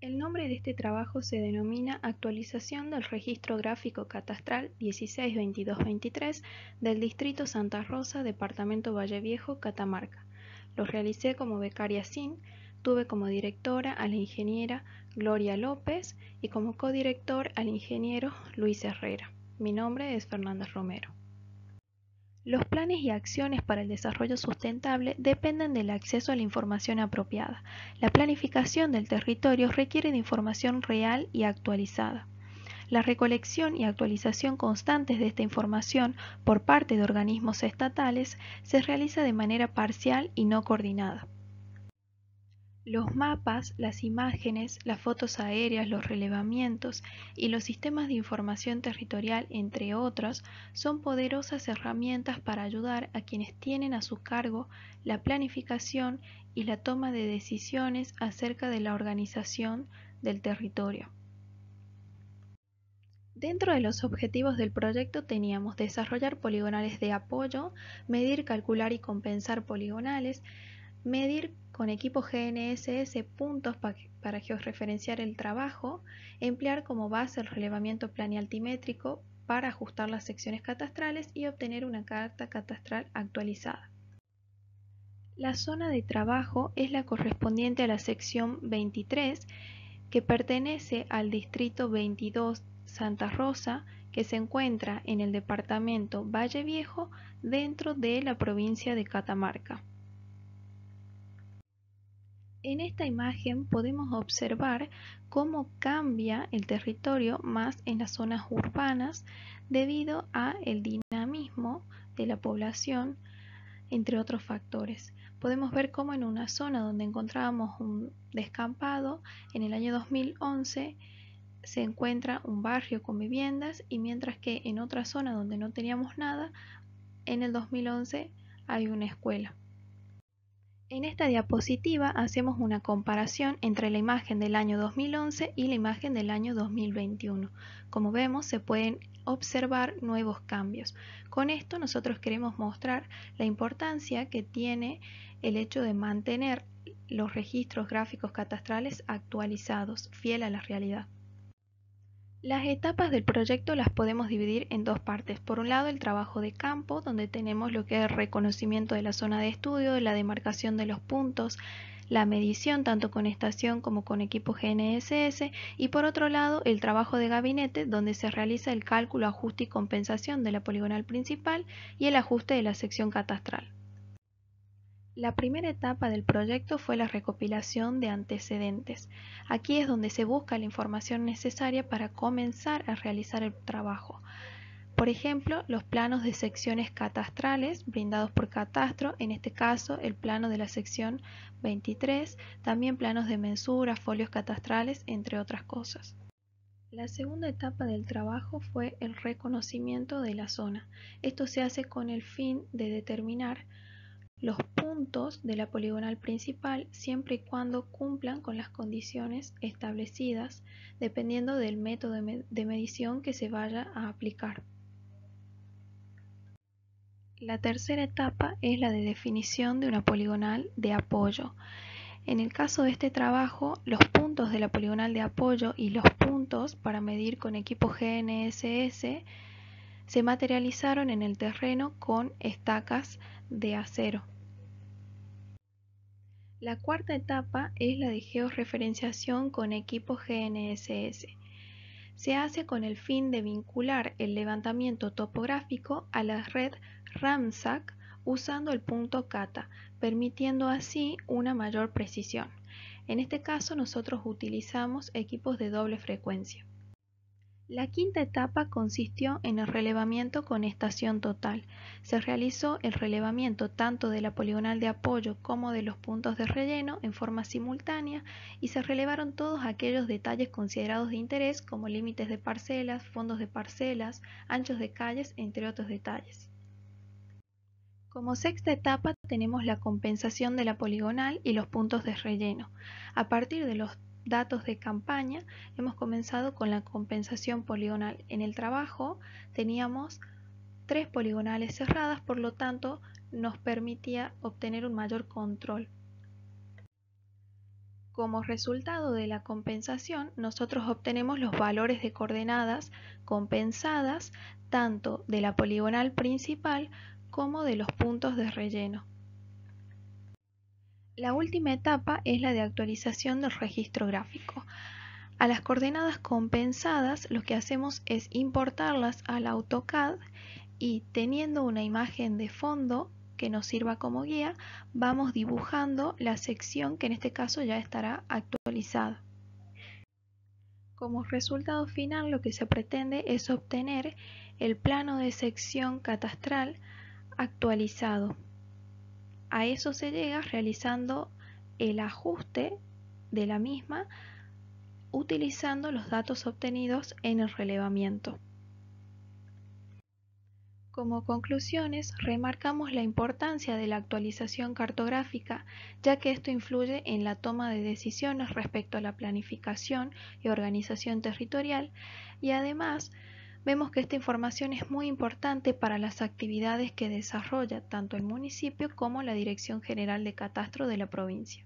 El nombre de este trabajo se denomina Actualización del Registro Gráfico Catastral 162223 del Distrito Santa Rosa, Departamento Valle Viejo, Catamarca. Lo realicé como becaria SIN, tuve como directora a la ingeniera Gloria López y como codirector al ingeniero Luis Herrera. Mi nombre es Fernández Romero. Los planes y acciones para el desarrollo sustentable dependen del acceso a la información apropiada. La planificación del territorio requiere de información real y actualizada. La recolección y actualización constantes de esta información por parte de organismos estatales se realiza de manera parcial y no coordinada. Los mapas, las imágenes, las fotos aéreas, los relevamientos y los sistemas de información territorial, entre otros, son poderosas herramientas para ayudar a quienes tienen a su cargo la planificación y la toma de decisiones acerca de la organización del territorio. Dentro de los objetivos del proyecto teníamos desarrollar poligonales de apoyo, medir, calcular y compensar poligonales, medir con equipo GNSS puntos para georreferenciar el trabajo, emplear como base el relevamiento planialtimétrico para ajustar las secciones catastrales y obtener una carta catastral actualizada. La zona de trabajo es la correspondiente a la sección 23 que pertenece al distrito 22 Santa Rosa que se encuentra en el departamento Valle Viejo dentro de la provincia de Catamarca. En esta imagen podemos observar cómo cambia el territorio más en las zonas urbanas debido a el dinamismo de la población, entre otros factores. Podemos ver cómo en una zona donde encontrábamos un descampado, en el año 2011 se encuentra un barrio con viviendas y mientras que en otra zona donde no teníamos nada, en el 2011 hay una escuela. En esta diapositiva hacemos una comparación entre la imagen del año 2011 y la imagen del año 2021. Como vemos, se pueden observar nuevos cambios. Con esto nosotros queremos mostrar la importancia que tiene el hecho de mantener los registros gráficos catastrales actualizados, fiel a la realidad. Las etapas del proyecto las podemos dividir en dos partes. Por un lado, el trabajo de campo, donde tenemos lo que es el reconocimiento de la zona de estudio, la demarcación de los puntos, la medición tanto con estación como con equipo GNSS y por otro lado el trabajo de gabinete donde se realiza el cálculo, ajuste y compensación de la poligonal principal y el ajuste de la sección catastral. La primera etapa del proyecto fue la recopilación de antecedentes. Aquí es donde se busca la información necesaria para comenzar a realizar el trabajo. Por ejemplo, los planos de secciones catastrales brindados por catastro, en este caso el plano de la sección 23, también planos de mensura, folios catastrales, entre otras cosas. La segunda etapa del trabajo fue el reconocimiento de la zona. Esto se hace con el fin de determinar los puntos de la poligonal principal siempre y cuando cumplan con las condiciones establecidas dependiendo del método de medición que se vaya a aplicar. La tercera etapa es la de definición de una poligonal de apoyo. En el caso de este trabajo, los puntos de la poligonal de apoyo y los puntos para medir con equipo GNSS se materializaron en el terreno con estacas de acero. La cuarta etapa es la de georreferenciación con equipos GNSS. Se hace con el fin de vincular el levantamiento topográfico a la red RAMSAC usando el punto CATA, permitiendo así una mayor precisión. En este caso nosotros utilizamos equipos de doble frecuencia. La quinta etapa consistió en el relevamiento con estación total. Se realizó el relevamiento tanto de la poligonal de apoyo como de los puntos de relleno en forma simultánea y se relevaron todos aquellos detalles considerados de interés como límites de parcelas, fondos de parcelas, anchos de calles, entre otros detalles. Como sexta etapa tenemos la compensación de la poligonal y los puntos de relleno. A partir de los datos de campaña, hemos comenzado con la compensación poligonal. En el trabajo teníamos tres poligonales cerradas, por lo tanto nos permitía obtener un mayor control. Como resultado de la compensación, nosotros obtenemos los valores de coordenadas compensadas tanto de la poligonal principal como de los puntos de relleno. La última etapa es la de actualización del registro gráfico. A las coordenadas compensadas lo que hacemos es importarlas al AutoCAD y teniendo una imagen de fondo que nos sirva como guía, vamos dibujando la sección que en este caso ya estará actualizada. Como resultado final lo que se pretende es obtener el plano de sección catastral actualizado. A eso se llega realizando el ajuste de la misma utilizando los datos obtenidos en el relevamiento. Como conclusiones, remarcamos la importancia de la actualización cartográfica, ya que esto influye en la toma de decisiones respecto a la planificación y organización territorial, y además vemos que esta información es muy importante para las actividades que desarrolla tanto el municipio como la Dirección General de Catastro de la provincia.